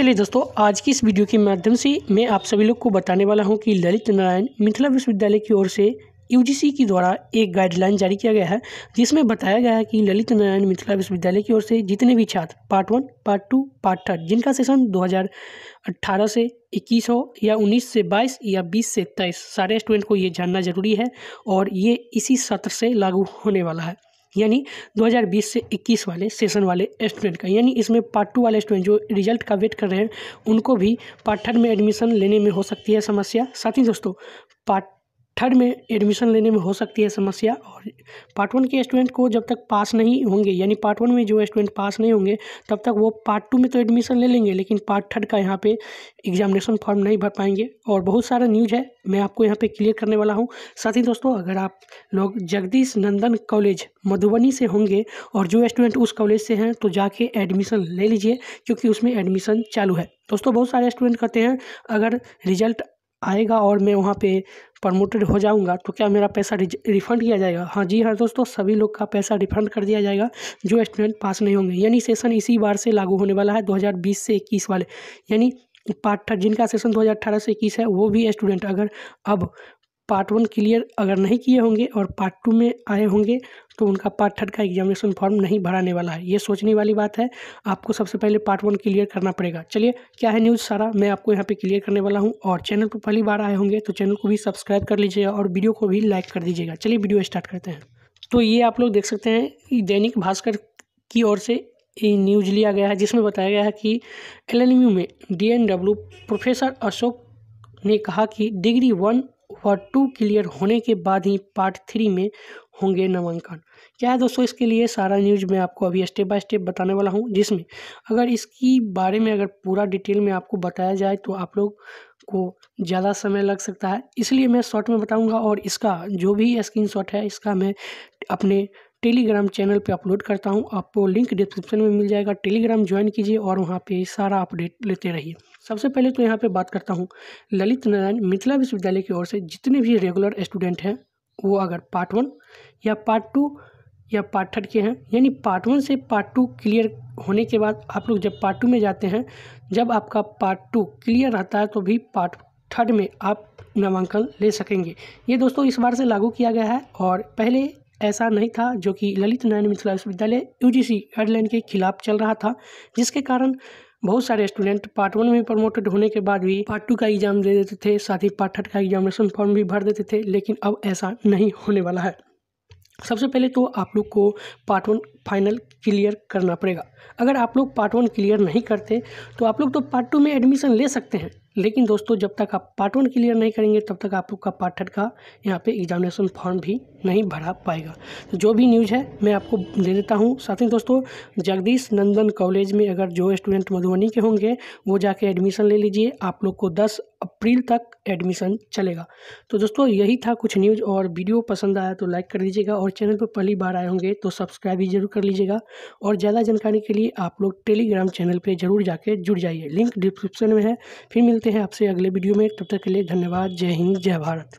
चलिए दोस्तों आज की इस वीडियो के माध्यम से मैं आप सभी लोग को बताने वाला हूं कि ललित नारायण मिथिला विश्वविद्यालय की ओर से यूजीसी के द्वारा एक गाइडलाइन जारी किया गया है जिसमें बताया गया है कि ललित नारायण मिथिला विश्वविद्यालय की ओर से जितने भी छात्र part one part two part third जिनका सेशन 2018 से 21 हो या 19 से 22 या 20 से 23 सारे स्टूडेंट को ये जानना जरूरी है और ये इसी सत्र से लागू होने वाला है यानी 2020 से 21 वाले सेशन वाले स्टूडेंट का यानी इसमें पार्ट टू वाले स्टूडेंट जो रिजल्ट का वेट कर रहे हैं उनको भी पार्ट थर्ड में एडमिशन लेने में हो सकती है समस्या साथ ही दोस्तों पार्ट थर्ड में एडमिशन लेने में हो सकती है समस्या और पार्ट वन के स्टूडेंट को जब तक पास नहीं होंगे यानी पार्ट वन में जो स्टूडेंट पास नहीं होंगे तब तक वो पार्ट टू में तो एडमिशन ले लेंगे लेकिन पार्ट थर्ड का यहाँ पे एग्जामिनेशन फॉर्म नहीं भर पाएंगे और बहुत सारा न्यूज है मैं आपको यहाँ पे क्लियर करने वाला हूँ साथ ही दोस्तों अगर आप लोग जगदीश नंदन कॉलेज मधुबनी से होंगे और जो स्टूडेंट उस कॉलेज से हैं तो जाके एडमिशन ले लीजिए क्योंकि उसमें एडमिशन चालू है दोस्तों बहुत सारे स्टूडेंट कहते हैं अगर रिजल्ट आएगा और मैं वहाँ पे प्रमोटेड हो जाऊँगा तो क्या मेरा पैसा रिफ़ंड किया जाएगा हाँ जी हाँ दोस्तों सभी लोग का पैसा रिफ़ंड कर दिया जाएगा जो स्टूडेंट पास नहीं होंगे यानी सेशन इसी बार से लागू होने वाला है 2020 से 21 वाले यानी पार्ट जिनका सेशन 2018 से इक्कीस है वो भी स्टूडेंट अगर अब पार्ट वन क्लियर अगर नहीं किए होंगे और पार्ट टू में आए होंगे तो उनका पार्ट थर्ड का एग्जामिनेशन फॉर्म नहीं भराने वाला है ये सोचने वाली बात है आपको सबसे पहले पार्ट वन क्लियर करना पड़ेगा चलिए क्या है न्यूज़ सारा मैं आपको यहाँ पे क्लियर करने वाला हूँ और चैनल पर पहली बार आए होंगे तो चैनल को भी सब्सक्राइब कर लीजिएगा और वीडियो को भी लाइक कर दीजिएगा चलिए वीडियो स्टार्ट करते हैं तो ये आप लोग देख सकते हैं दैनिक भास्कर की ओर से न्यूज लिया गया है जिसमें बताया गया है कि एल में डी प्रोफेसर अशोक ने कहा कि डिग्री वन व टू क्लियर होने के बाद ही पार्ट थ्री में होंगे नामांकन क्या है दोस्तों इसके लिए सारा न्यूज मैं आपको अभी स्टेप बाय स्टेप बताने वाला हूँ जिसमें अगर इसकी बारे में अगर पूरा डिटेल में आपको बताया जाए तो आप लोग को ज़्यादा समय लग सकता है इसलिए मैं शॉर्ट में बताऊँगा और इसका जो भी स्क्रीन है इसका मैं अपने टेलीग्राम चैनल पे अपलोड करता हूँ आपको लिंक डिस्क्रिप्शन में मिल जाएगा टेलीग्राम ज्वाइन कीजिए और वहाँ पे सारा अपडेट लेते रहिए सबसे पहले तो यहाँ पे बात करता हूँ ललित नारायण मिथिला विश्वविद्यालय की ओर से जितने भी रेगुलर स्टूडेंट हैं वो अगर पार्ट वन या पार्ट टू या पार्ट थर्ड के हैं यानी पार्ट वन से पार्ट टू क्लियर होने के बाद आप लोग जब पार्ट टू में जाते हैं जब आपका पार्ट टू क्लियर रहता है तो भी पार्ट थर्ड में आप नामांकन ले सकेंगे ये दोस्तों इस बार से लागू किया गया है और पहले ऐसा नहीं था जो कि ललित नारायण मिथिला विश्वविद्यालय यू जी सी गाइडलाइन के खिलाफ चल रहा था जिसके कारण बहुत सारे स्टूडेंट पार्ट वन में प्रमोटेड होने के बाद भी पार्ट टू का एग्जाम दे देते थे साथ ही पार्ट थर्ड का एग्जामिनेशन फॉर्म भी भर देते थे लेकिन अब ऐसा नहीं होने वाला है सबसे पहले तो आप लोग को पार्ट वन फाइनल क्लियर करना पड़ेगा अगर आप लोग पार्ट वन क्लियर नहीं करते तो आप लोग तो पार्ट टू में एडमिशन ले सकते हैं लेकिन दोस्तों जब तक आप पार्ट वन क्लियर नहीं करेंगे तब तक आप लोग का पार्ट थर्ड का यहाँ पे एग्जामिनेशन फॉर्म भी नहीं भरा पाएगा तो जो भी न्यूज़ है मैं आपको दे देता हूँ साथ ही दोस्तों जगदीश नंदन कॉलेज में अगर जो स्टूडेंट मधुबनी के होंगे वो जाके एडमिशन ले लीजिए आप लोग को दस अप्रैल तक एडमिशन चलेगा तो दोस्तों यही था कुछ न्यूज़ और वीडियो पसंद आया तो लाइक कर दीजिएगा और चैनल पर पहली बार आए होंगे तो सब्सक्राइब भी जरूर कर लीजिएगा और ज़्यादा जानकारी के लिए आप लोग टेलीग्राम चैनल पर जरूर जाके जुड़ जाइए लिंक डिस्क्रिप्शन में है फिर मिलते हैं आपसे अगले वीडियो में तब तक के लिए धन्यवाद जय हिंद जय भारत